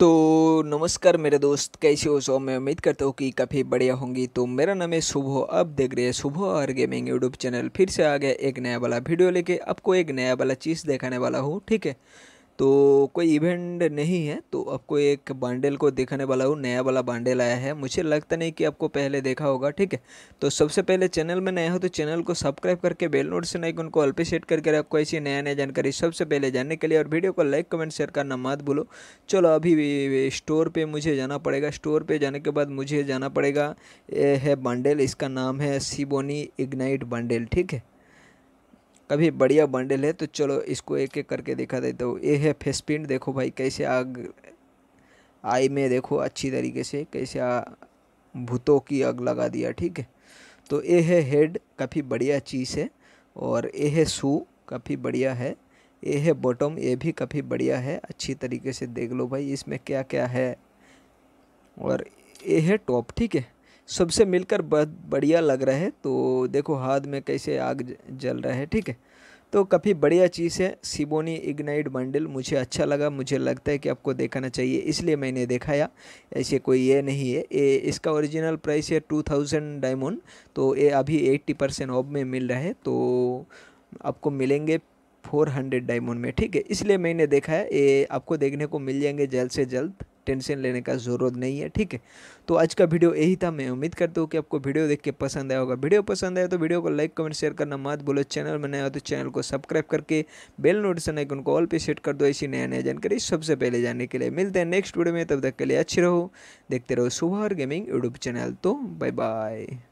तो नमस्कार मेरे दोस्त कैसे हो सो मैं उम्मीद करता हूँ कि काफ़ी बढ़िया होंगी तो मेरा नाम है सुबह अब देख रहे हैं सुबह और गेमिंग यूट्यूब चैनल फिर से आ गया एक नया वाला वीडियो लेके आपको एक नया वाला चीज़ दिखाने वाला हूँ ठीक है तो कोई इवेंट नहीं है तो आपको एक बांडेल को दिखाने वाला हूँ नया वाला बांडेल आया है मुझे लगता नहीं कि आपको पहले देखा होगा ठीक है तो सबसे पहले चैनल में नया हो तो चैनल को सब्सक्राइब करके बेल नोटिफिकेशन आइकन को उनको पे सेट करके आपको ऐसी नया नया जानकारी सबसे पहले जानने के लिए और वीडियो को लाइक कमेंट शेयर करना मत भूलो चलो अभी स्टोर पर मुझे जाना पड़ेगा स्टोर पर जाने के बाद मुझे जाना पड़ेगा है बंडल इसका नाम है सीबोनी इग्नाइट बंडल ठीक है कभी बढ़िया बंडल है तो चलो इसको एक एक करके देखा देता हूँ ये है फेस प्रिंट देखो भाई कैसे आग आई में देखो अच्छी तरीके से कैसे भूतों की आग लगा दिया ठीक है तो ये है हेड काफ़ी बढ़िया चीज़ है और ये है सू काफ़ी बढ़िया है ये है बॉटम ये भी काफ़ी बढ़िया है अच्छी तरीके से देख लो भाई इसमें क्या क्या है और ये है टॉप ठीक है सबसे मिलकर बहुत बढ़िया लग रहा है तो देखो हाथ में कैसे आग जल रहा है ठीक है तो काफ़ी बढ़िया चीज़ है सिबोनी इग्नाइट बंडल मुझे अच्छा लगा मुझे लगता है कि आपको देखना चाहिए इसलिए मैंने देखाया ऐसे कोई ये नहीं है ये इसका ओरिजिनल प्राइस है टू थाउजेंड डायमंड तो ये अभी एट्टी परसेंट ऑफ में मिल रहा है तो आपको मिलेंगे फोर हंड्रेड डायमंड में ठीक है इसलिए मैंने देखा है ये आपको देखने को मिल जाएंगे जल्द से जल्द टेंशन लेने का ज़रूरत नहीं है ठीक है तो आज का वीडियो यही था मैं उम्मीद करता हूँ कि आपको वीडियो देख के पसंद आया होगा वीडियो पसंद आया तो वीडियो को लाइक कमेंट शेयर करना मत बोलो चैनल में नया हो तो चैनल को सब्सक्राइब करके बेल नोटिफिकेशन आइकन को ऑल पे सेट कर दो ऐसी नया नया जानकारी सबसे पहले जानने के लिए मिलते हैं नेक्स्ट वीडियो में तब तक के लिए अच्छे रहो देखते रहो सुबह गेमिंग यूट्यूब चैनल तो बाय बाय